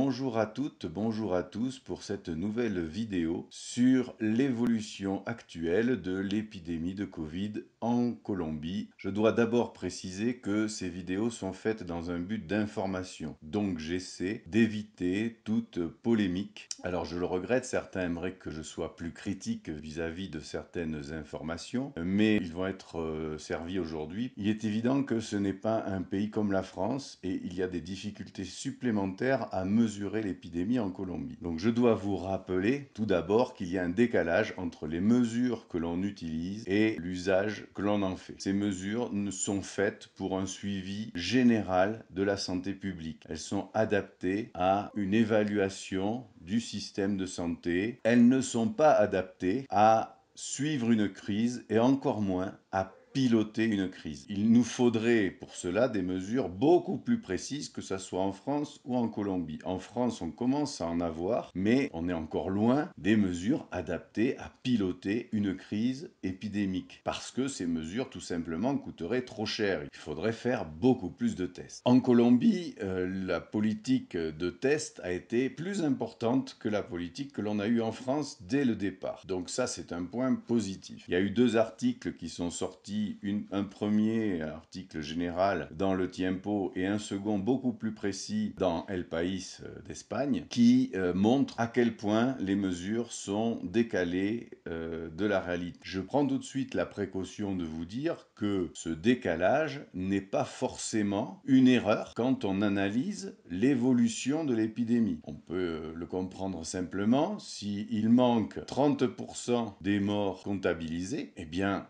Bonjour à toutes, bonjour à tous pour cette nouvelle vidéo sur l'évolution actuelle de l'épidémie de Covid en Colombie. Je dois d'abord préciser que ces vidéos sont faites dans un but d'information, donc j'essaie d'éviter toute polémique. Alors je le regrette, certains aimeraient que je sois plus critique vis-à-vis de certaines informations, mais ils vont être euh, servis aujourd'hui. Il est évident que ce n'est pas un pays comme la France et il y a des difficultés supplémentaires à mesurer l'épidémie en Colombie. Donc je dois vous rappeler tout d'abord qu'il y a un décalage entre les mesures que l'on utilise et l'usage que l'on en fait. Ces mesures ne sont faites pour un suivi général de la santé publique. Elles sont adaptées à une évaluation du système de santé. Elles ne sont pas adaptées à suivre une crise et encore moins à piloter une crise. Il nous faudrait pour cela des mesures beaucoup plus précises, que ce soit en France ou en Colombie. En France, on commence à en avoir, mais on est encore loin des mesures adaptées à piloter une crise épidémique, parce que ces mesures, tout simplement, coûteraient trop cher. Il faudrait faire beaucoup plus de tests. En Colombie, euh, la politique de test a été plus importante que la politique que l'on a eue en France dès le départ. Donc ça, c'est un point positif. Il y a eu deux articles qui sont sortis un premier article général dans le Tiempo et un second beaucoup plus précis dans El País euh, d'Espagne, qui euh, montre à quel point les mesures sont décalées euh, de la réalité. Je prends tout de suite la précaution de vous dire que ce décalage n'est pas forcément une erreur quand on analyse l'évolution de l'épidémie. On peut le comprendre simplement, s'il il manque 30% des morts comptabilisées, eh bien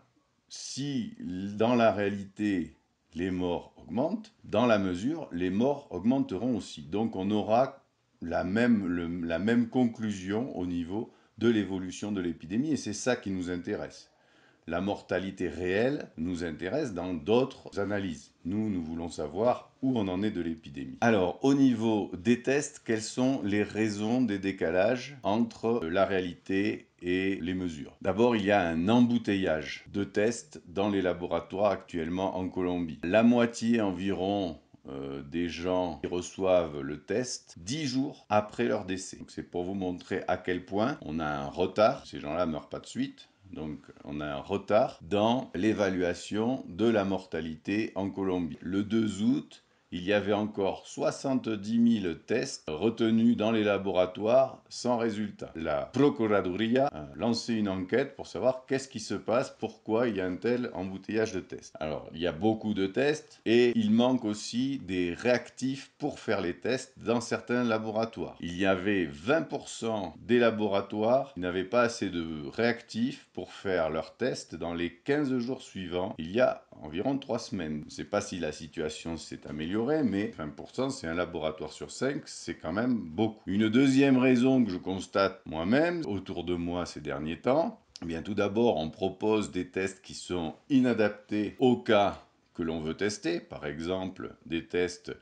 si dans la réalité les morts augmentent, dans la mesure, les morts augmenteront aussi. Donc on aura la même, conclusion au niveau de l'évolution de l'épidémie, et c'est ça qui nous intéresse. La mortalité réelle nous intéresse dans d'autres analyses. Nous, nous voulons savoir où on en est de l'épidémie. Alors, au niveau des tests, quelles sont les raisons des décalages entre euh, la réalité et les mesures. D'abord, il y a un embouteillage de tests dans les laboratoires actuellement en Colombie. La moitié environ euh, des gens qui reçoivent le test dix jours après leur décès. c'est pour vous montrer à quel point on a un retard. Ces gens-là meurent pas de suite. Donc on a un retard dans l'évaluation de la mortalité en Colombie. Le 2 août, il y avait encore 70 000 tests retenus dans les laboratoires sans résultat. La Procuraduría a lancé une enquête pour savoir qu'est-ce qui se passe, pourquoi il y a un tel embouteillage de tests. Alors, il y a beaucoup de tests et il manque aussi des réactifs pour faire les tests dans certains laboratoires. Il y avait 20% des laboratoires qui n'avaient pas assez de réactifs pour faire leurs tests dans les 15 jours suivants. Il y a environ trois semaines. Je ne sais pas si la situation s'est améliorée, mais 20%, c'est un laboratoire sur 5, c'est quand même beaucoup. Une deuxième raison que je constate moi-même autour de moi ces derniers temps, eh bien tout d'abord, on propose des tests qui sont inadaptés au cas que l'on veut tester, par exemple des tests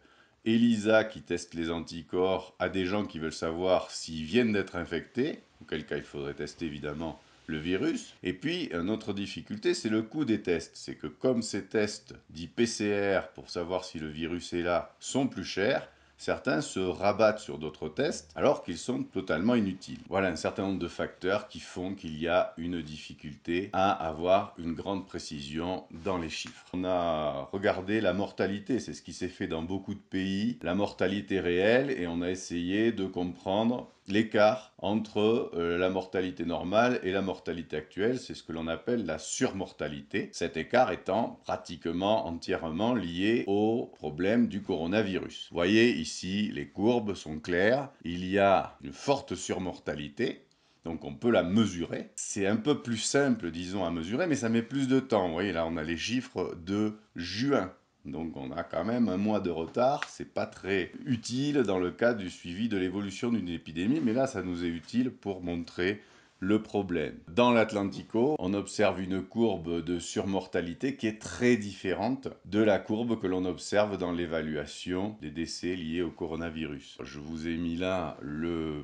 ELISA qui testent les anticorps à des gens qui veulent savoir s'ils viennent d'être infectés, auquel cas il faudrait tester évidemment le virus. Et puis, une autre difficulté, c'est le coût des tests. C'est que comme ces tests dits PCR pour savoir si le virus est là sont plus chers, certains se rabattent sur d'autres tests alors qu'ils sont totalement inutiles. Voilà un certain nombre de facteurs qui font qu'il y a une difficulté à avoir une grande précision dans les chiffres. On a regardé la mortalité, c'est ce qui s'est fait dans beaucoup de pays, la mortalité réelle, et on a essayé de comprendre l'écart entre euh, la mortalité normale et la mortalité actuelle, c'est ce que l'on appelle la surmortalité, cet écart étant pratiquement entièrement lié au problème du coronavirus. Vous voyez ici, les courbes sont claires, il y a une forte surmortalité, donc on peut la mesurer. C'est un peu plus simple, disons, à mesurer, mais ça met plus de temps. Vous voyez, là, on a les chiffres de juin donc on a quand même un mois de retard, c'est pas très utile dans le cas du suivi de l'évolution d'une épidémie, mais là ça nous est utile pour montrer le problème. Dans l'Atlantico, on observe une courbe de surmortalité qui est très différente de la courbe que l'on observe dans l'évaluation des décès liés au coronavirus. Je vous ai mis là le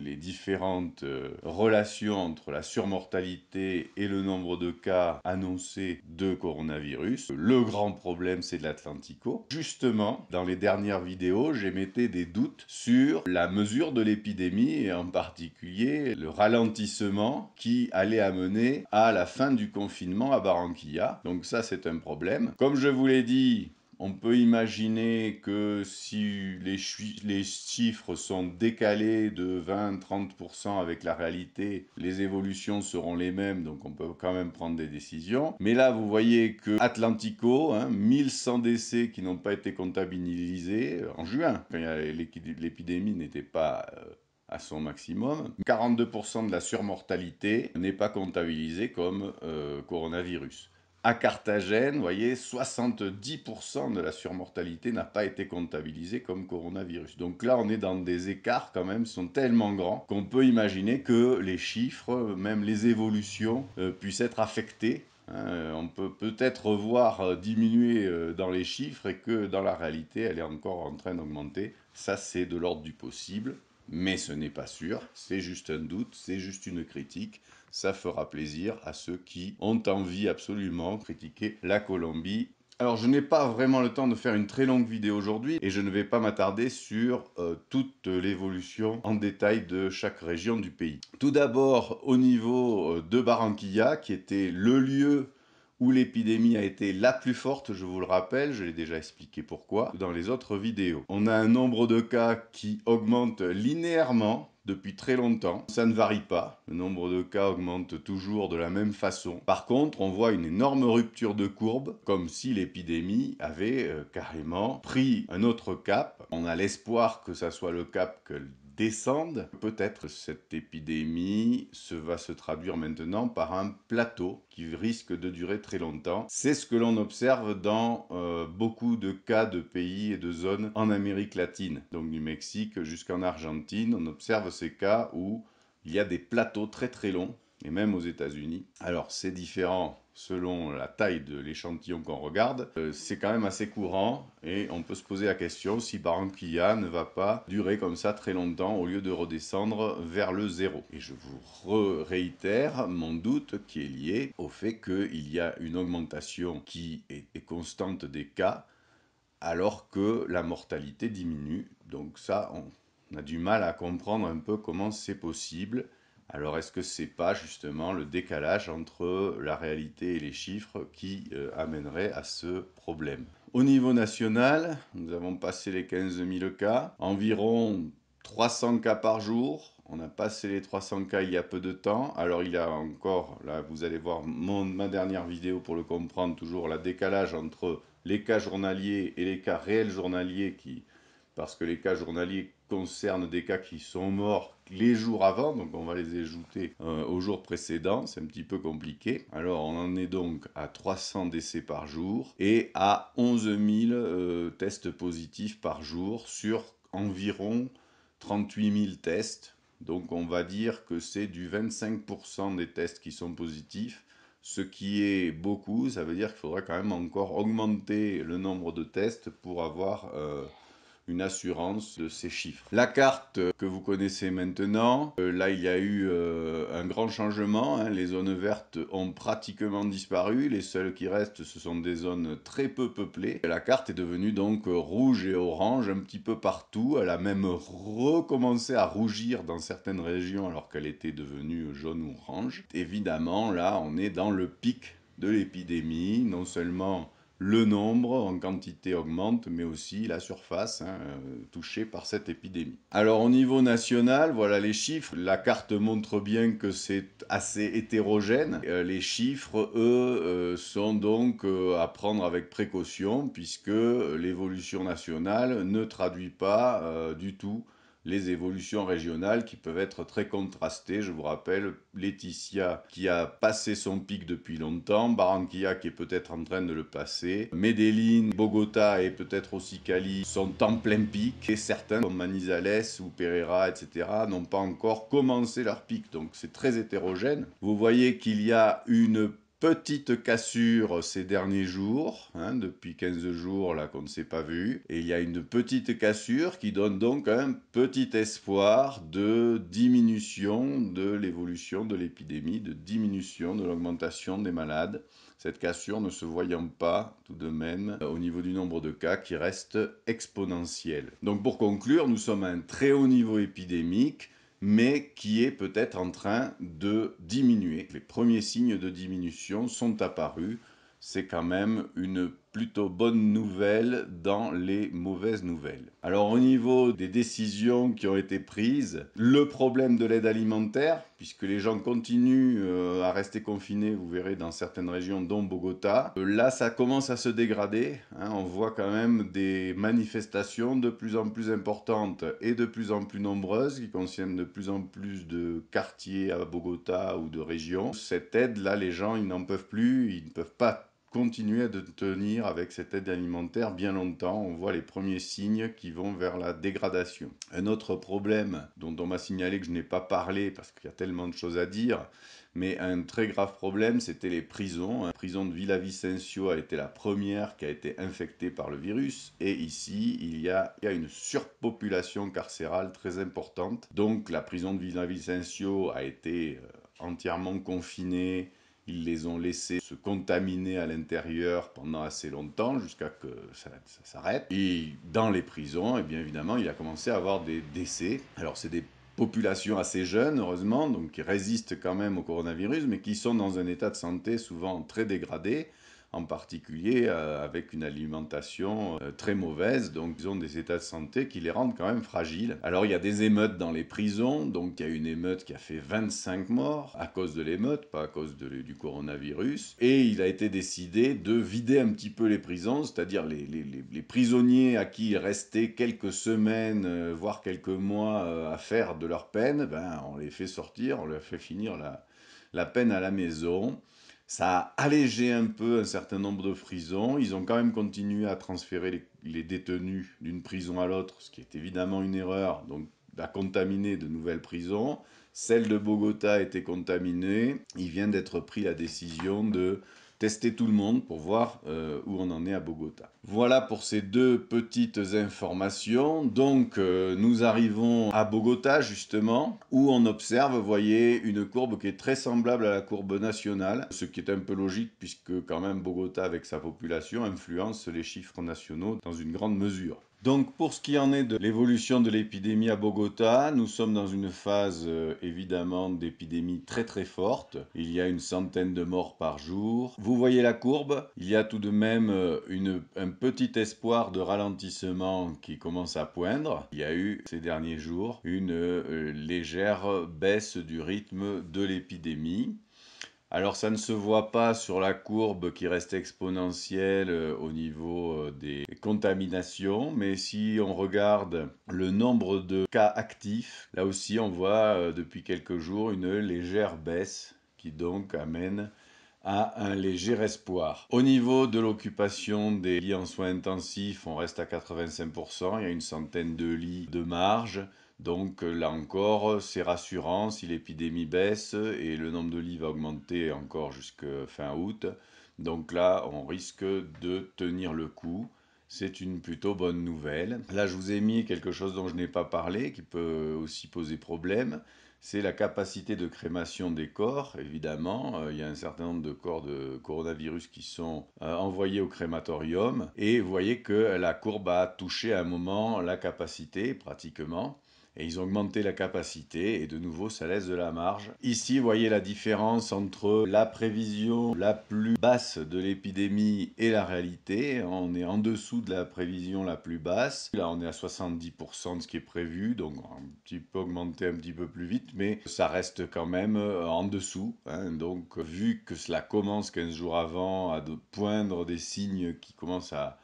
les différentes euh, relations entre la surmortalité et le nombre de cas annoncés de coronavirus. Le grand problème, c'est l'Atlantico. Justement, dans les dernières vidéos, j'émettais des doutes sur la mesure de l'épidémie et en particulier le ralentissement qui allait amener à la fin du confinement à Barranquilla. Donc ça, c'est un problème. Comme je vous l'ai dit, on peut imaginer que si les, chiffres sont décalés de 20-30% avec la réalité, les évolutions seront les mêmes, donc on peut quand même prendre des décisions. Mais là, vous voyez que Atlantico, 1100 hein, décès qui n'ont pas été comptabilisés euh, en juin, quand l'épidémie n'était pas... Euh, à son maximum. 42% de la surmortalité n'est pas comptabilisée comme euh, coronavirus à Carthagène, vous voyez, 70% de la surmortalité n'a pas été comptabilisée comme coronavirus. Donc là, on est dans des écarts quand même sont tellement grands qu'on peut imaginer que les chiffres, même les évolutions, euh, puissent être affectées hein, on peut peut-être voir euh, diminuer euh, dans les chiffres et que dans la réalité, elle est encore en train d'augmenter. Ça, c'est de l'ordre du possible, mais ce n'est pas sûr. C'est juste un doute, c'est juste une critique. Ça fera plaisir à ceux qui ont envie absolument de critiquer la Colombie alors je n'ai pas vraiment le temps de faire une très longue vidéo aujourd'hui et je ne vais pas m'attarder sur euh, toute l'évolution en détail de chaque région du pays. Tout d'abord au niveau euh, de Barranquilla qui était le lieu où l'épidémie a été la plus forte, je vous le rappelle, je l'ai déjà expliqué pourquoi, dans les autres vidéos. On a un nombre de cas qui augmente linéairement depuis très longtemps. Ça ne varie pas, le nombre de cas augmente toujours de la même façon. Par contre, on voit une énorme rupture de courbe, comme si l'épidémie avait euh, carrément pris un autre cap. On a l'espoir que ça soit le cap que descende, peut-être cette épidémie se va se traduire maintenant par un plateau qui risque de durer très longtemps. C'est ce que l'on observe dans euh, beaucoup de cas de pays et de zones en Amérique latine, donc du Mexique jusqu'en Argentine. On observe ces cas où il y a des plateaux très très longs, et même aux États-Unis. Alors c'est différent selon la taille de l'échantillon qu'on regarde, euh, c'est quand même assez courant et on peut se poser la question si Barranquilla ne va pas durer comme ça très longtemps au lieu de redescendre vers le zéro. Et je vous réitère mon doute qui est lié au fait qu'il y a une augmentation qui est, est constante des cas alors que la mortalité diminue. Donc ça, on a du mal à comprendre un peu comment c'est possible. Alors est-ce que c'est pas justement le décalage entre la réalité et les chiffres qui euh, amènerait à ce problème Au niveau national, nous avons passé les 15 000 cas, environ 300 cas par jour. On a passé les 300 cas il y a peu de temps. Alors il y a encore, là vous allez voir ma dernière vidéo pour le comprendre, toujours le décalage entre les cas journaliers et les cas réels journaliers qui, parce que les cas journaliers concernent des cas qui sont morts, les jours avant, donc on va les ajouter euh, au jour précédent, c'est un petit peu compliqué. Alors on en est donc à 300 décès par jour et à 11 000 euh, tests positifs par jour sur environ 38 000 tests. Donc on va dire que c'est du 25% des tests qui sont positifs, ce qui est beaucoup, ça veut dire qu'il faudra quand même encore augmenter le nombre de tests pour avoir... Euh, assurance de ces chiffres. La carte que vous connaissez maintenant, euh, là il y a eu euh, un grand changement, hein. les zones vertes ont pratiquement disparu, les seules qui restent ce sont des zones très peu peuplées. La carte est devenue donc rouge et orange un petit peu partout, elle a même recommencé à rougir dans certaines régions alors qu'elle était devenue jaune ou orange. Évidemment là on est dans le pic de l'épidémie, non seulement le nombre en quantité augmente, mais aussi la surface hein, euh, touchée par cette épidémie. Alors au niveau national, voilà les chiffres. La carte montre bien que c'est assez hétérogène. Euh, les chiffres, eux, euh, sont donc à prendre avec précaution, puisque l'évolution nationale ne traduit pas du tout les évolutions régionales qui peuvent être très contrastées. Je vous rappelle Laetitia qui a passé son pic depuis longtemps, Barranquilla qui est peut-être en train de le passer, Medellin, Bogota et peut-être aussi Cali sont en plein pic et certains comme Manizales ou Pereira, etc., n'ont pas encore commencé leur pic. Donc c'est très hétérogène. Vous voyez qu'il y a une petite cassure ces derniers jours, hein, depuis 15 jours là qu'on ne s'est pas vu, et il y a une petite cassure qui donne donc un petit espoir de diminution de l'évolution de l'épidémie, de diminution de l'augmentation des malades, cette cassure ne se voyant pas tout de même au niveau du nombre de cas qui reste exponentiel. Donc pour conclure, nous sommes à un très haut niveau épidémique, mais qui est peut-être en train de diminuer. Les premiers signes de diminution sont apparus, c'est quand même une plutôt bonnes nouvelles dans les mauvaises nouvelles. Alors au niveau des décisions qui ont été prises, le problème de l'aide alimentaire, puisque les gens continuent euh, à rester confinés, vous verrez dans certaines régions, dont Bogota, euh, là ça commence à se dégrader, hein. on voit quand même des manifestations de plus en plus importantes et de plus en plus nombreuses qui concernent de plus en plus de quartiers à Bogota ou de régions. Cette aide, là les gens ils n'en peuvent plus, ils ne peuvent pas continuer à de tenir avec cette aide alimentaire bien longtemps. On voit les premiers signes qui vont vers la dégradation. Un autre problème dont on m'a signalé que je n'ai pas parlé parce qu'il y a tellement de choses à dire, mais un très grave problème, c'était les prisons. La prison de Villa Vicencio a été la première qui a été infectée par le virus. Et ici, il y a, il y a une surpopulation carcérale très importante. Donc la prison de Villa Vicencio a été euh, entièrement confinée ils les ont laissés se contaminer à l'intérieur pendant assez longtemps jusqu'à que ça, s'arrête. Et dans les prisons, et eh bien évidemment, il a commencé à avoir des décès. Alors c'est des populations assez jeunes, heureusement, donc qui résistent quand même au coronavirus, mais qui sont dans un état de santé souvent très dégradé en particulier euh, avec une alimentation euh, très mauvaise. Donc, ils ont des états de santé qui les rendent quand même fragiles. Alors, il y a des émeutes dans les prisons. Donc, il y a une émeute qui a fait 25 morts à cause de l'émeute, pas à cause du coronavirus. Et il a été décidé de vider un petit peu les prisons, c'est-à-dire les, prisonniers à qui il restait quelques semaines, euh, voire quelques mois à faire de leur peine, ben, on les fait sortir, on leur fait finir la peine à la maison ça a allégé un peu un certain nombre de prisons. Ils ont quand même continué à transférer les, détenus d'une prison à l'autre, ce qui est évidemment une erreur, donc à contaminer de nouvelles prisons. Celle de Bogota a été contaminée. Il vient d'être pris la décision de tester tout le monde pour voir euh, où on en est à Bogota. Voilà pour ces deux petites informations. Donc euh, nous arrivons à Bogota justement où on observe, vous voyez, une courbe qui est très semblable à la courbe nationale, ce qui est un peu logique puisque quand même Bogota avec sa population influence les chiffres nationaux dans une grande mesure. Donc pour ce qui en est de l'évolution de l'épidémie à Bogota, nous sommes dans une phase euh, évidemment d'épidémie très très forte. Il y a une centaine de morts par jour. Vous voyez la courbe, il y a tout de même euh, un petit espoir de ralentissement qui commence à poindre. Il y a eu ces derniers jours une euh, légère baisse du rythme de l'épidémie. Alors ça ne se voit pas sur la courbe qui reste exponentielle euh, au niveau euh, des contaminations, mais si on regarde le nombre de cas actifs, là aussi on voit euh, depuis quelques jours une légère baisse qui donc amène à un léger espoir. Au niveau de l'occupation des lits en soins intensifs, on reste à 85%, il y a une centaine de lits de marge. Donc euh, là encore, c'est rassurant si l'épidémie baisse et le nombre de lits va augmenter encore jusqu'à fin août. Donc là, on risque de tenir le coup. C'est une plutôt bonne nouvelle. Là, je vous ai mis quelque chose dont je n'ai pas parlé, qui peut aussi poser problème. C'est la capacité de crémation des corps, évidemment. Euh, il y a un certain nombre de corps de coronavirus qui sont euh, envoyés au crématorium. Et vous voyez que la courbe a touché à un moment la capacité, pratiquement et ils ont augmenté la capacité et de nouveau ça laisse de la marge. Ici, vous voyez la différence entre la prévision la plus basse de l'épidémie et la réalité. On est en dessous de la prévision la plus basse. Là, on est à 70% de ce qui est prévu, donc un petit peu augmenté un petit peu plus vite, mais ça reste quand même euh, en dessous. Hein. Donc, vu que cela commence 15 jours avant à de poindre des signes qui commencent à,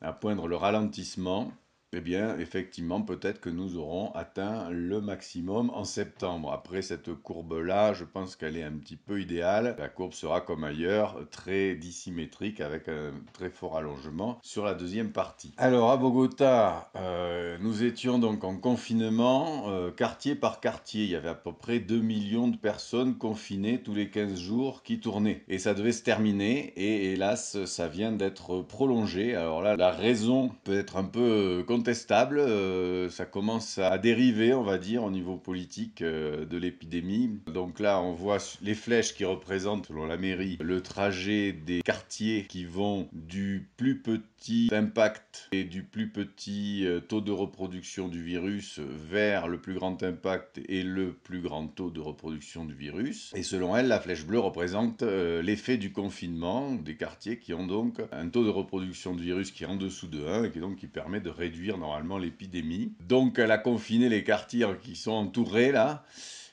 à poindre le ralentissement, eh bien, effectivement, peut-être que nous aurons atteint le maximum en septembre. Après cette courbe-là, je pense qu'elle est un petit peu idéale. La courbe sera, comme ailleurs, très dissymétrique avec un très fort allongement sur la deuxième partie. Alors, à Bogota, euh, nous étions donc en confinement, euh, quartier par quartier. Il y avait à peu près 2 millions de personnes confinées tous les 15 jours qui tournaient. Et ça devait se terminer. Et hélas, ça vient d'être prolongé. Alors là, la raison peut être un peu... Euh, Contestable, euh, ça commence à dériver, on va dire, au niveau politique euh, de l'épidémie. Donc là, on voit les flèches qui représentent, selon la mairie, le trajet des quartiers qui vont du plus petit impact et du plus petit euh, taux de reproduction du virus vers le plus grand impact et le plus grand taux de reproduction du virus. Et selon elle, la flèche bleue représente l'effet du confinement des quartiers qui ont donc un taux de reproduction du virus qui est en dessous de 1 et qui donc qui permet de réduire normalement l'épidémie. Donc elle a confiné les quartiers qui sont entourés là.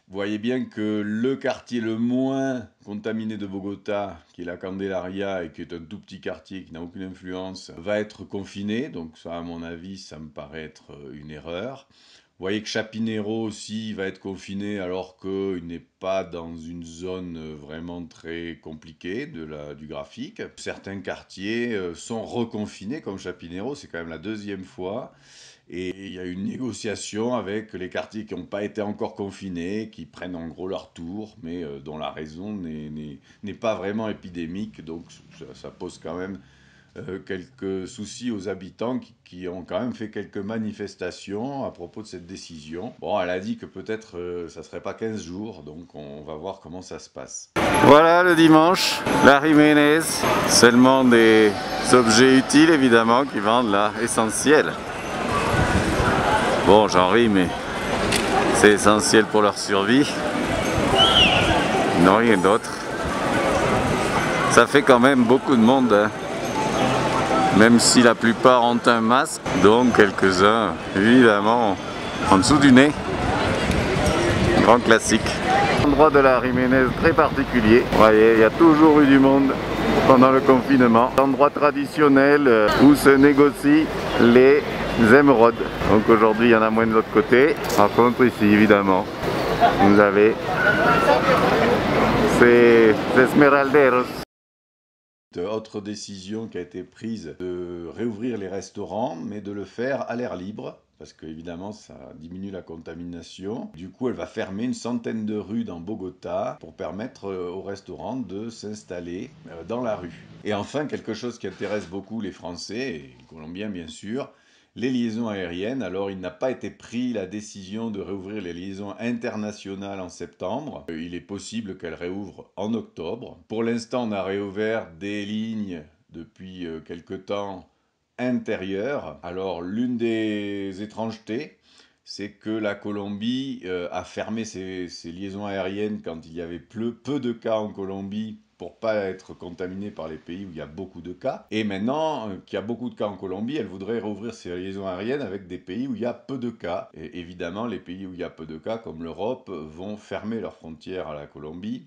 voyez bien que le quartier le moins contaminé de Bogota, qui est la Candelaria et qui est un tout petit quartier qui n'a aucune influence, va être confiné. Donc ça, à mon avis, ça me paraît être une erreur. Vous voyez que Chapinero aussi va être confiné alors qu'il n'est pas dans une zone euh, vraiment très compliquée de la, du graphique. Certains quartiers euh, sont reconfinés comme Chapinero, c'est quand même la deuxième fois. Et il y a une négociation avec les quartiers qui n'ont pas été encore confinés, qui prennent en gros leur tour, mais euh, dont la raison n'est pas vraiment épidémique. Donc ça pose quand même euh, quelques soucis aux habitants qui, ont quand même fait quelques manifestations à propos de cette décision. Bon, elle a dit que peut-être euh, ça serait pas 15 jours, donc on va voir comment ça se passe. Voilà le dimanche, la Jiménez, seulement des objets utiles évidemment qui vendent là, essentiels Bon, j'en ris, mais c'est essentiel pour leur survie. Non, rien d'autre. Ça fait quand même beaucoup de monde. Hein même si la plupart ont un masque, dont quelques-uns, évidemment, en dessous du nez. Grand classique. endroit de la Riménez très particulier. Vous voyez, il y a toujours eu du monde pendant le confinement. endroit traditionnel euh, où se négocient les émeraudes. Donc aujourd'hui, il y en a moins de l'autre côté. Par contre, ici, évidemment, vous avez ces esmeralderos autre décision qui a été prise de réouvrir les restaurants, mais de le faire à l'air libre. Parce que évidemment, ça diminue la contamination. Du coup, elle va fermer une centaine de rues dans Bogota pour permettre euh, aux restaurants de s'installer euh, dans la rue. Et enfin, quelque chose qui intéresse beaucoup les Français et les Colombiens, bien sûr, les liaisons aériennes. Alors il n'a pas été pris la décision de réouvrir les liaisons internationales en septembre. Euh, il est possible qu'elles réouvrent en octobre. Pour l'instant, on a réouvert des lignes depuis euh, quelque temps intérieures. Alors l'une des étrangetés, c'est que la Colombie euh, a fermé ses, liaisons aériennes quand il y avait peu de cas en Colombie pour pas être contaminée par les pays où il y a beaucoup de cas. Et maintenant euh, qu'il y a beaucoup de cas en Colombie, elle voudrait rouvrir ses liaisons aériennes avec des pays où il y a peu de cas. Et évidemment, les pays où il y a peu de cas, comme l'Europe, vont fermer leurs frontières à la Colombie.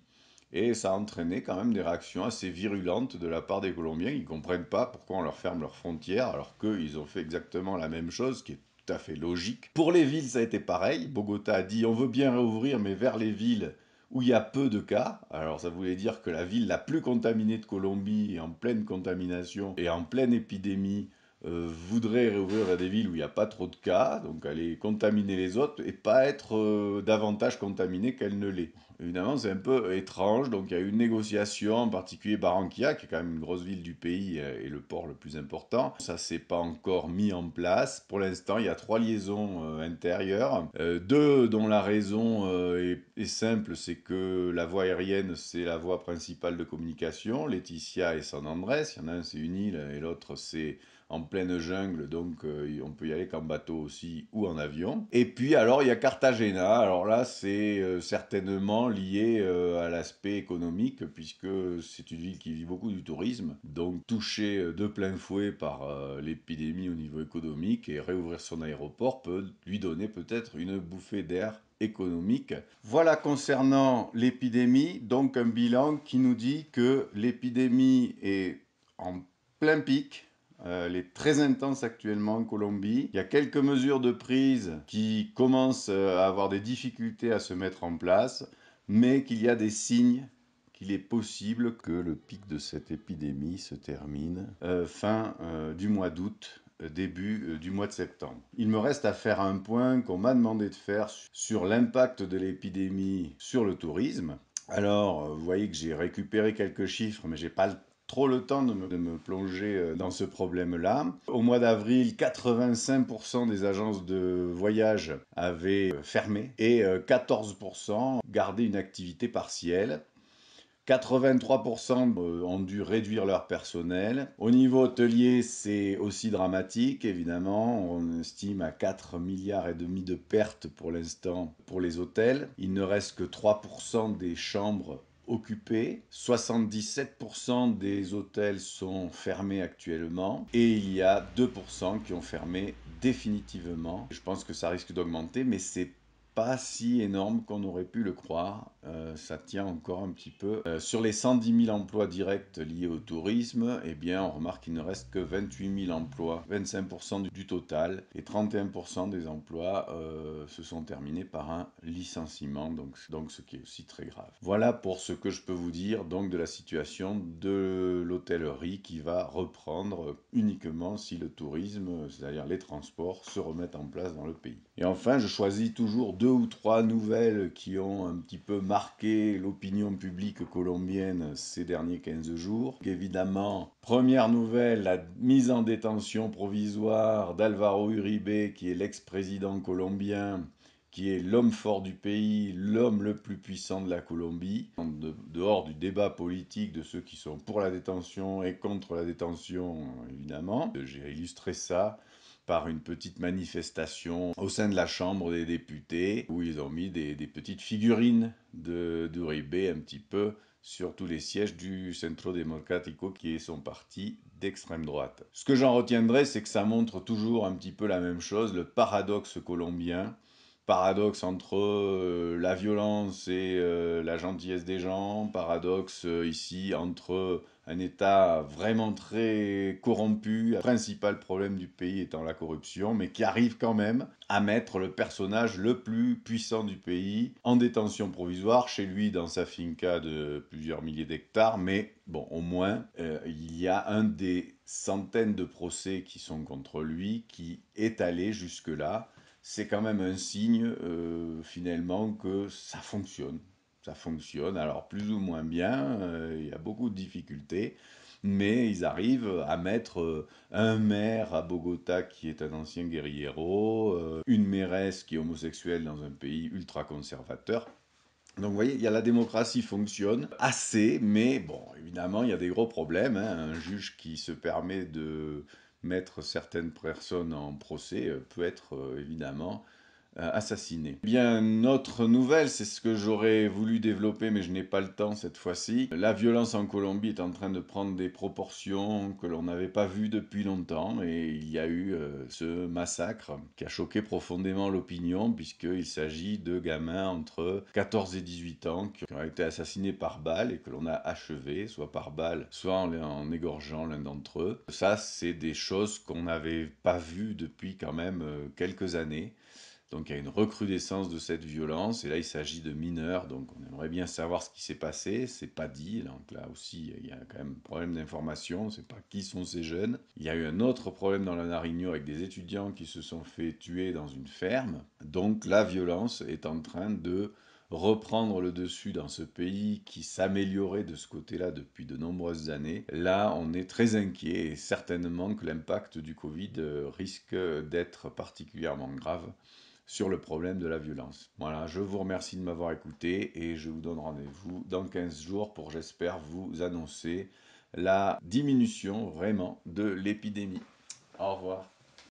Et ça a entraîné quand même des réactions assez virulentes de la part des Colombiens. Ils ne comprennent pas pourquoi on leur ferme leurs frontières alors qu'ils ont fait exactement la même chose, qui est tout à fait logique. Pour les villes, ça a été pareil. Bogota a dit on veut bien réouvrir, mais vers les villes où il y a peu de cas. Alors ça voulait dire que la ville la plus contaminée de Colombie en pleine contamination et en pleine épidémie euh, voudrait rouvrir à des villes où il n'y a pas trop de cas, donc aller contaminer les autres et pas être euh, davantage contaminée qu'elle ne l'est. Évidemment, c'est un peu étrange. Donc, il y a eu une négociation, en particulier Barranquilla, qui est quand même une grosse ville du pays euh, et le port le plus important. Ça s'est pas encore mis en place. Pour l'instant, il y a trois liaisons euh, intérieures. Euh, deux dont la raison est, est simple, c'est que la voie aérienne, c'est la voie principale de communication. Laetitia et San Andrés. Il y en a un, c'est une île et l'autre, c'est en pleine jungle, donc euh, on peut y aller qu'en bateau aussi ou en avion. Et puis alors il y a Cartagena, alors là c'est euh, certainement lié euh, à l'aspect économique puisque c'est une ville qui vit beaucoup du tourisme, donc touchée de plein fouet par l'épidémie au niveau économique et réouvrir son aéroport peut lui donner peut-être une bouffée d'air économique. Voilà concernant l'épidémie, donc un bilan qui nous dit que l'épidémie est en plein pic, euh, elle est très intense actuellement en Colombie. Il y a quelques mesures de prise qui commencent euh, à avoir des difficultés à se mettre en place, mais qu'il y a des signes qu'il est possible que le pic de cette épidémie se termine euh, fin du mois d'août début du mois de septembre. Il me reste à faire un point qu'on m'a demandé de faire sur l'impact de l'épidémie sur le tourisme. Alors, vous voyez que j'ai récupéré quelques chiffres, mais j'ai pas le trop le temps de me, plonger euh, dans ce problème-là. Au mois d'avril, 85% des agences de voyage avaient euh, fermé et 14% euh, gardaient une activité partielle. 83% ont dû réduire leur personnel. Au niveau hôtelier, c'est aussi dramatique, évidemment. On estime à 4 milliards et demi de pertes pour l'instant pour les hôtels. Il ne reste que 3% des chambres occupés. 77% des hôtels sont fermés actuellement et il y a 2% qui ont fermé définitivement. Je pense que ça risque d'augmenter, mais c'est si énorme qu'on aurait pu le croire. Euh, ça tient encore un petit peu. Euh, sur les 110 000 emplois directs liés au tourisme, et eh bien, on remarque qu'il ne reste que 28 000 emplois, 25% du, total, et 31% des emplois euh, se sont terminés par un licenciement, donc, donc ce qui est aussi très grave. Voilà pour ce que je peux vous dire donc de la situation de l'hôtellerie qui va reprendre uniquement si le tourisme, c'est-à-dire les transports, se remettent en place dans le pays. Et enfin, je choisis toujours deux ou trois nouvelles qui ont un petit peu marqué l'opinion publique colombienne ces derniers 15 jours. Évidemment, première nouvelle, la mise en détention provisoire d'Alvaro Uribe, qui est l'ex-président colombien, qui est l'homme fort du pays, l'homme le plus puissant de la Colombie, en dehors du débat politique de ceux qui sont pour la détention et contre la détention, évidemment. J'ai illustré ça par une petite manifestation au sein de la Chambre des députés où ils ont mis des, petites figurines de d'Uribe un petit peu sur tous les sièges du Centro Democrático qui est son parti d'extrême droite. Ce que j'en retiendrai, c'est que ça montre toujours un petit peu la même chose, le paradoxe colombien paradoxe entre euh, la violence et euh, la gentillesse des gens, paradoxe euh, ici entre un État vraiment très corrompu, le principal problème du pays étant la corruption, mais qui arrive quand même à mettre le personnage le plus puissant du pays en détention provisoire, chez lui dans sa finca de plusieurs milliers d'hectares, mais bon, au moins, il y a un des centaines de procès qui sont contre lui qui est allé jusque-là c'est quand même un signe euh, finalement que ça fonctionne. Ça fonctionne, alors plus ou moins bien, euh, il y a beaucoup de difficultés, mais ils arrivent à mettre euh, un maire à Bogota qui est un ancien guerriero, une mairesse qui est homosexuelle dans un pays ultra-conservateur. Donc vous voyez, il y a la démocratie fonctionne assez, mais bon, évidemment, il y a des gros problèmes. Hein. Un juge qui se permet de mettre certaines personnes en procès euh, peut être euh, évidemment euh, assassiné. Eh bien, autre nouvelle, c'est ce que j'aurais voulu développer, mais je n'ai pas le temps cette fois-ci. La violence en Colombie est en train de prendre des proportions que l'on n'avait pas vues depuis longtemps, et il y a eu euh, ce massacre qui a choqué profondément l'opinion, puisqu'il s'agit de gamins entre 14 et 18 ans qui ont été assassinés par balle et que l'on a achevé, soit par balle, soit en, en égorgeant l'un d'entre eux. Ça, c'est des choses qu'on n'avait pas vues depuis quand même euh, quelques années. Donc il y a une recrudescence de cette violence, et là il s'agit de mineurs, donc on aimerait bien savoir ce qui s'est passé, c'est pas dit, donc là aussi il y a quand même un problème d'information, c'est pas qui sont ces jeunes. Il y a eu un autre problème dans la Narigno avec des étudiants qui se sont fait tuer dans une ferme, donc la violence est en train de reprendre le dessus dans ce pays qui s'améliorait de ce côté-là depuis de nombreuses années. Là, on est très inquiet et certainement que l'impact du Covid risque d'être particulièrement grave sur le problème de la violence. Voilà, je vous remercie de m'avoir écouté et je vous donne rendez-vous dans 15 jours pour, j'espère, vous annoncer la diminution vraiment de l'épidémie. Au revoir.